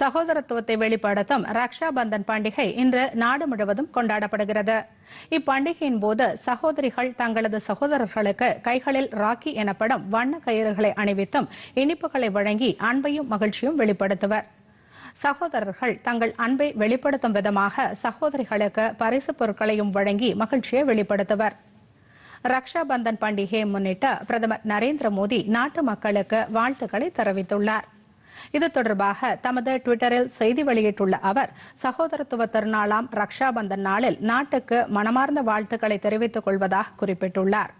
சகோதரத்துவத்தை வெளிப்படுத்தும் ரக்ஷா பந்தன் பண்டிகை இன்று நாடு முழுவதும் கொண்டாடப்படுகிறது இப்பண்டிகையின் போது சகோதரிகள் தங்களது சகோதரர்களுக்கு கைகளில் ராக்கி எனப்படும் வண்ண கயிறுகளை அணிவித்தும் இனிப்புகளை வழங்கி அன்பையும் மகிழ்ச்சியும் வெளிப்படுத்துவர் சகோதரர்கள் தங்கள் அன்பை வெளிப்படுத்தும் விதமாக சகோதரிகளுக்கு பரிசு பொருட்களையும் வழங்கி மகிழ்ச்சியை வெளிப்படுத்துவர் ரக்ஷா பந்தன் பண்டிகையை முன்னிட்டு பிரதமர் நரேந்திர மோடி நாட்டு மக்களுக்கு வாழ்த்துக்களை தெரிவித்துள்ளார் இது தொடர்பாக தமது டுவிட்டரில் செய்தி வெளியிட்டுள்ள அவர் சகோதரத்துவ திருநாளாம் ரக்ஷா பந்தன் நாளில் நாட்டுக்கு மனமார்ந்த வாழ்த்துக்களை தெரிவித்துக் கொள்வதாக குறிப்பிட்டுள்ளார்